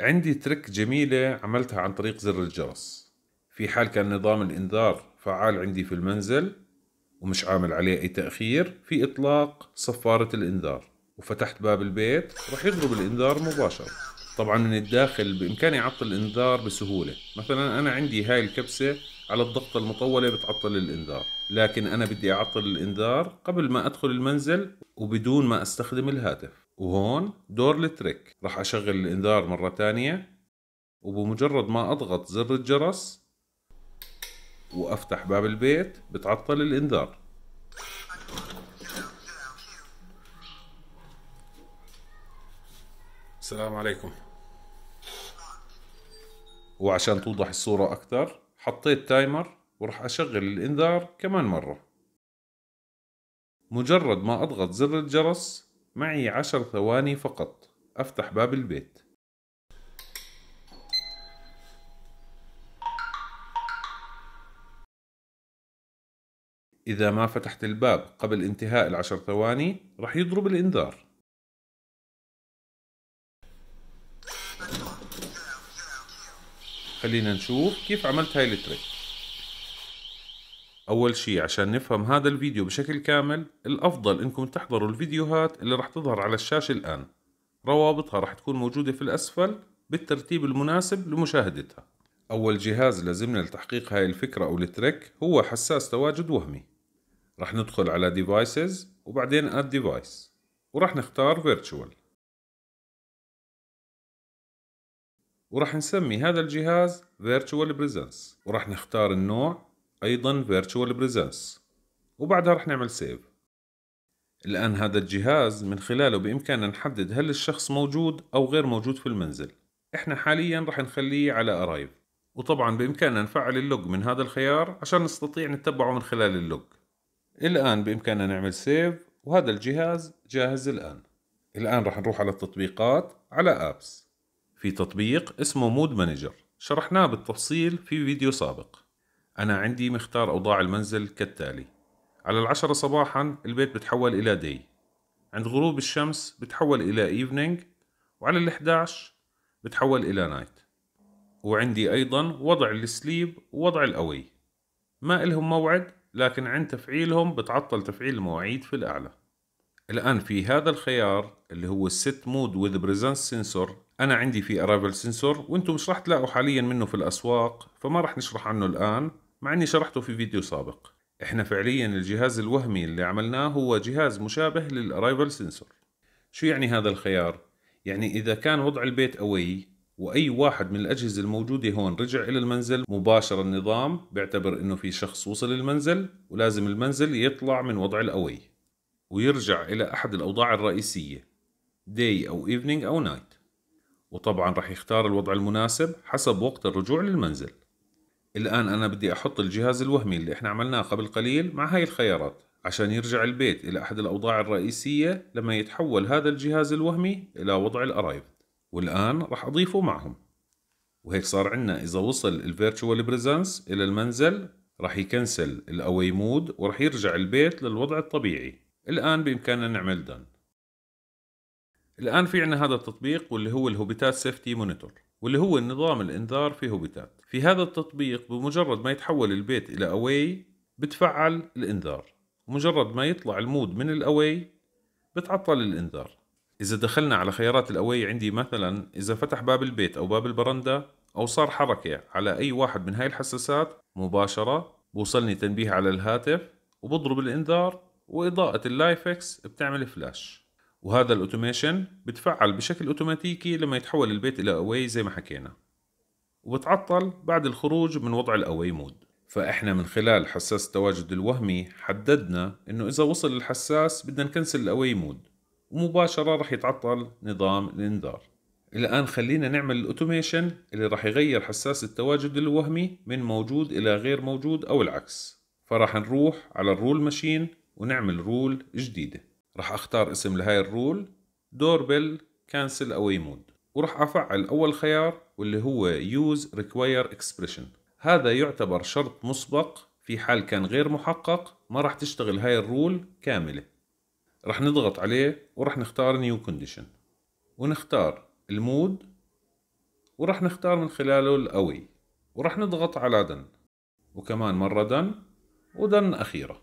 عندي ترك جميلة عملتها عن طريق زر الجرس في حال كان نظام الإنذار فعال عندي في المنزل ومش عامل عليه أي تأخير في إطلاق صفارة الإنذار وفتحت باب البيت رح يضرب الإنذار مباشرة طبعا من الداخل بإمكاني عطل الإنذار بسهولة مثلا أنا عندي هاي الكبسة على الضغطة المطولة بتعطل الإنذار لكن أنا بدي أعطل الإنذار قبل ما أدخل المنزل وبدون ما أستخدم الهاتف وهون دور التريك راح أشغل الإنذار مرة تانية وبمجرد ما أضغط زر الجرس وأفتح باب البيت بتعطل الإنذار السلام عليكم وعشان توضح الصورة أكثر حطيت تايمر وراح أشغل الإنذار كمان مرة مجرد ما أضغط زر الجرس معي عشر ثواني فقط أفتح باب البيت إذا ما فتحت الباب قبل انتهاء العشر ثواني رح يضرب الإنذار خلينا نشوف كيف عملت هاي التريك أول شيء عشان نفهم هذا الفيديو بشكل كامل الأفضل إنكم تحضروا الفيديوهات اللي راح تظهر على الشاشة الآن روابطها راح تكون موجودة في الأسفل بالترتيب المناسب لمشاهدتها أول جهاز لازمنا لتحقيق هاي الفكرة أو التريك هو حساس تواجد وهمي راح ندخل على Devices وبعدين اد Device وراح نختار Virtual وراح نسمي هذا الجهاز Virtual Presence وراح نختار النوع أيضا Virtual Presence وبعدها رح نعمل سيف الآن هذا الجهاز من خلاله بإمكاننا نحدد هل الشخص موجود أو غير موجود في المنزل إحنا حاليا رح نخليه على Arrive وطبعا بإمكاننا نفعل اللوج من هذا الخيار عشان نستطيع نتبعه من خلال اللوج الآن بإمكاننا نعمل سيف وهذا الجهاز جاهز الآن الآن رح نروح على التطبيقات على أبس في تطبيق اسمه مود مانجر شرحناه بالتفصيل في فيديو سابق أنا عندي مختار أوضاع المنزل كالتالي على العشرة صباحا البيت بتحول إلى داي عند غروب الشمس بتحول إلى ايفنينج وعلى الإحداش بتحول إلى نايت وعندي أيضا وضع السليب ووضع الأوي ما إلهم موعد لكن عند تفعيلهم بتعطل تفعيل المواعيد في الأعلى الآن في هذا الخيار اللي هو الست مود وذ بريزنس سنسور أنا عندي في أرايفل سنسور وأنتم مش راح تلاقوا حاليا منه في الأسواق فما راح نشرح عنه الآن مع اني شرحته في فيديو سابق احنا فعليا الجهاز الوهمي اللي عملناه هو جهاز مشابه للأرايفل سنسور شو يعني هذا الخيار؟ يعني إذا كان وضع البيت أوي وأي واحد من الأجهزة الموجودة هون رجع إلى المنزل مباشرة النظام بيعتبر إنه في شخص وصل المنزل ولازم المنزل يطلع من وضع الأوي ويرجع إلى أحد الأوضاع الرئيسية day أو evening أو night وطبعا راح يختار الوضع المناسب حسب وقت الرجوع للمنزل الآن أنا بدي أحط الجهاز الوهمي اللي إحنا عملناه قبل قليل مع هاي الخيارات عشان يرجع البيت إلى أحد الأوضاع الرئيسية لما يتحول هذا الجهاز الوهمي إلى وضع الأرايف والآن راح أضيفه معهم وهيك صار عندنا إذا وصل الـ Virtual Presence إلى المنزل راح يكنسل Away مود وراح يرجع البيت للوضع الطبيعي الآن بإمكاننا نعمل دن الآن في عنا هذا التطبيق واللي هو الهوبيتات سيفتي مونيتور واللي هو نظام الإنذار في هوبيتات في هذا التطبيق بمجرد ما يتحول البيت إلى أواي بتفعل الإنذار ومجرد ما يطلع المود من الأواي بتعطل الإنذار إذا دخلنا على خيارات الأواي عندي مثلا إذا فتح باب البيت أو باب البرندة أو صار حركة على أي واحد من هاي الحساسات مباشرة بوصلني تنبيه على الهاتف وبضرب الإنذار وإضاءة اللايفكس بتعمل فلاش وهذا الاوتوميشن بتفعل بشكل اوتوماتيكي لما يتحول البيت الى اواي زي ما حكينا وبتعطل بعد الخروج من وضع الاواي مود فاحنا من خلال حساس التواجد الوهمي حددنا انه اذا وصل الحساس بدنا نكنسل الاواي مود ومباشره رح يتعطل نظام الانذار الان خلينا نعمل الاوتوميشن اللي رح يغير حساس التواجد الوهمي من موجود الى غير موجود او العكس فراح نروح على الرول ماشين ونعمل رول جديده راح اختار اسم لهاي الرول دوربل كانسل او مود وراح افعل اول خيار واللي هو يوز ريكواير اكسبريشن هذا يعتبر شرط مسبق في حال كان غير محقق ما راح تشتغل هاي الرول كاملة راح نضغط عليه وراح نختار نيو كونديشن ونختار المود وراح نختار من خلاله الأوي وراح نضغط على دن وكمان مرة دن ودن أخيرة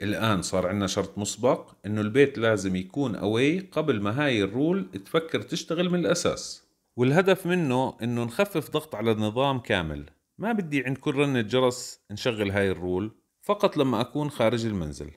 الآن صار عندنا شرط مسبق إنه البيت لازم يكون أواي قبل ما هاي الرول تفكر تشتغل من الأساس والهدف منه إنه نخفف ضغط على النظام كامل ما بدي عند كل رنة جرس نشغل هاي الرول فقط لما أكون خارج المنزل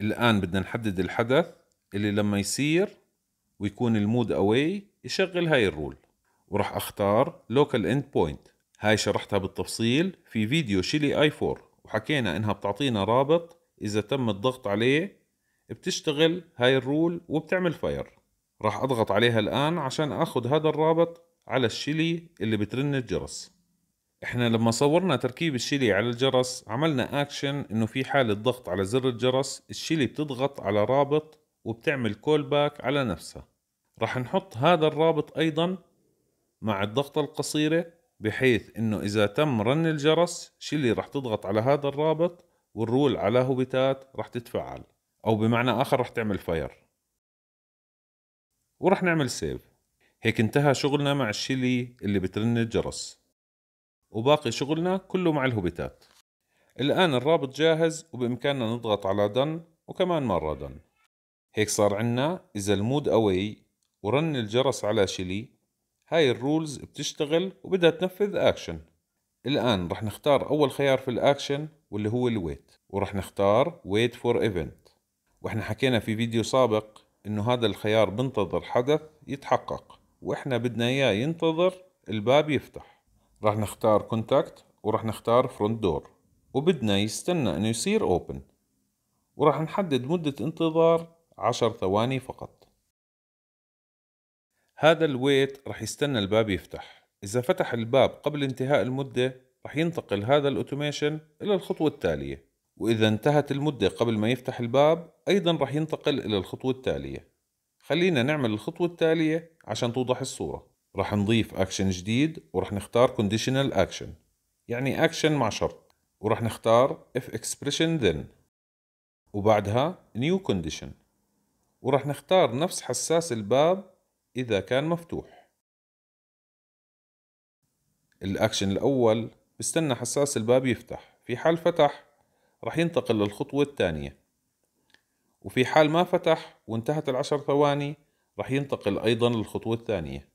الآن بدنا نحدد الحدث اللي لما يصير ويكون المود أواي يشغل هاي الرول وراح أختار لوكال اند بوينت هاي شرحتها بالتفصيل في فيديو شيلي اي 4 وحكينا انها بتعطينا رابط اذا تم الضغط عليه بتشتغل هاي الرول وبتعمل فاير راح اضغط عليها الان عشان اخذ هذا الرابط على الشيلي اللي بترن الجرس احنا لما صورنا تركيب الشيلي على الجرس عملنا اكشن انه في حالة ضغط على زر الجرس الشيلي بتضغط على رابط وبتعمل كول باك على نفسها راح نحط هذا الرابط ايضا مع الضغطة القصيرة بحيث انه اذا تم رن الجرس شيلي راح تضغط على هذا الرابط والرول على هوبيتات رح تتفعل او بمعنى اخر رح تعمل فاير ورح نعمل سيف هيك انتهى شغلنا مع الشيلي اللي بترن الجرس وباقي شغلنا كله مع الهوبيتات الآن الرابط جاهز وبإمكاننا نضغط على دن وكمان مرة دن هيك صار عنا إذا المود أوي ورن الجرس على شيلي هاي الرولز بتشتغل وبدها تنفذ أكشن الآن رح نختار أول خيار في الأكشن واللي هو الويت ورح نختار wait for event واحنا حكينا في فيديو سابق انه هذا الخيار بنتظر حدث يتحقق واحنا بدنا اياه ينتظر الباب يفتح راح نختار كونتاكت وراح نختار فرونت دور وبدنا يستنى انه يصير اوبن وراح نحدد مدة انتظار عشر ثواني فقط هذا الويت راح يستنى الباب يفتح إذا فتح الباب قبل انتهاء المدة رح ينتقل هذا الأوتوميشن إلى الخطوة التالية وإذا انتهت المدة قبل ما يفتح الباب أيضا رح ينتقل إلى الخطوة التالية خلينا نعمل الخطوة التالية عشان توضح الصورة رح نضيف أكشن جديد ورح نختار conditional action يعني أكشن مع شرط ورح نختار if expression then وبعدها new condition ورح نختار نفس حساس الباب إذا كان مفتوح الأكشن الأول بستنى حساس الباب يفتح في حال فتح رح ينتقل للخطوة الثانية وفي حال ما فتح وانتهت العشر ثواني رح ينتقل أيضا للخطوة الثانية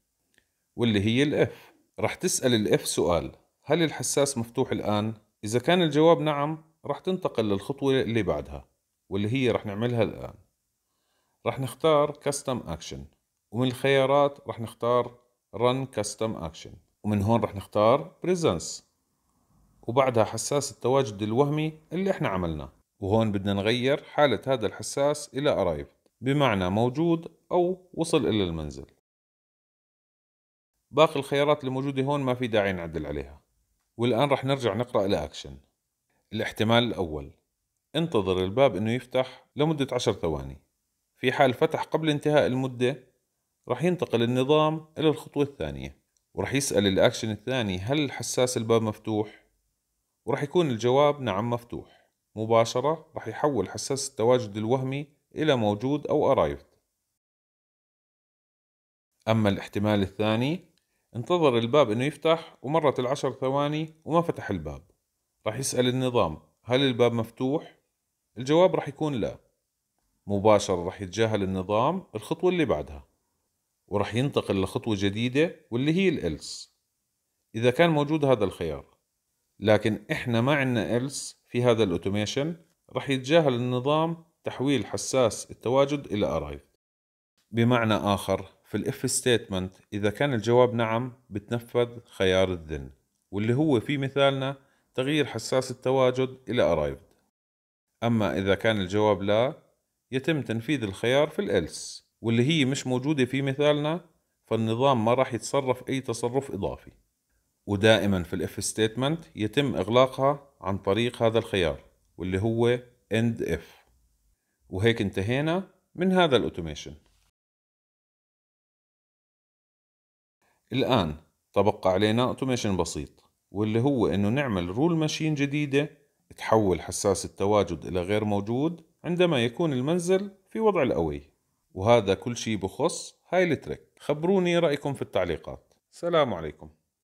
واللي هي الإف رح تسأل الإف سؤال هل الحساس مفتوح الآن؟ إذا كان الجواب نعم رح تنتقل للخطوة اللي بعدها واللي هي رح نعملها الآن رح نختار Custom Action ومن الخيارات رح نختار Run Custom Action ومن هون رح نختار presence وبعدها حساس التواجد الوهمي اللي احنا عملناه وهون بدنا نغير حالة هذا الحساس إلى أرايف بمعنى موجود أو وصل إلى المنزل باقي الخيارات الموجودة هون ما في داعي نعدل عليها والآن رح نرجع نقرأ إلى أكشن الاحتمال الأول انتظر الباب أنه يفتح لمدة عشر ثواني في حال فتح قبل انتهاء المدة رح ينتقل النظام إلى الخطوة الثانية وراح يسأل الأكشن الثاني هل حساس الباب مفتوح؟ وراح يكون الجواب نعم مفتوح مباشرة راح يحول حساس التواجد الوهمي إلى موجود أو arrived أما الاحتمال الثاني انتظر الباب أنه يفتح ومرت العشر ثواني وما فتح الباب راح يسأل النظام هل الباب مفتوح؟ الجواب راح يكون لا مباشرة راح يتجاهل النظام الخطوة اللي بعدها وراح ينتقل لخطوة جديدة واللي هي الإلس إذا كان موجود هذا الخيار لكن إحنا ما عندنا إلس في هذا الأوتوميشن راح يتجاهل النظام تحويل حساس التواجد إلى أرايف بمعنى آخر في الإف ستيتمنت إذا كان الجواب نعم بتنفذ خيار الذن واللي هو في مثالنا تغيير حساس التواجد إلى أرايفد أما إذا كان الجواب لا يتم تنفيذ الخيار في الإلس واللي هي مش موجودة في مثالنا فالنظام ما راح يتصرف أي تصرف إضافي ودائما في الاف ستيتمنت يتم إغلاقها عن طريق هذا الخيار واللي هو end if وهيك انتهينا من هذا الاوتوميشن الآن تبقى علينا اوتوميشن بسيط واللي هو انه نعمل رول ماشين جديدة تحول حساس التواجد الى غير موجود عندما يكون المنزل في وضع الأوي وهذا كل شيء بخص هاي التريك خبروني رأيكم في التعليقات سلام عليكم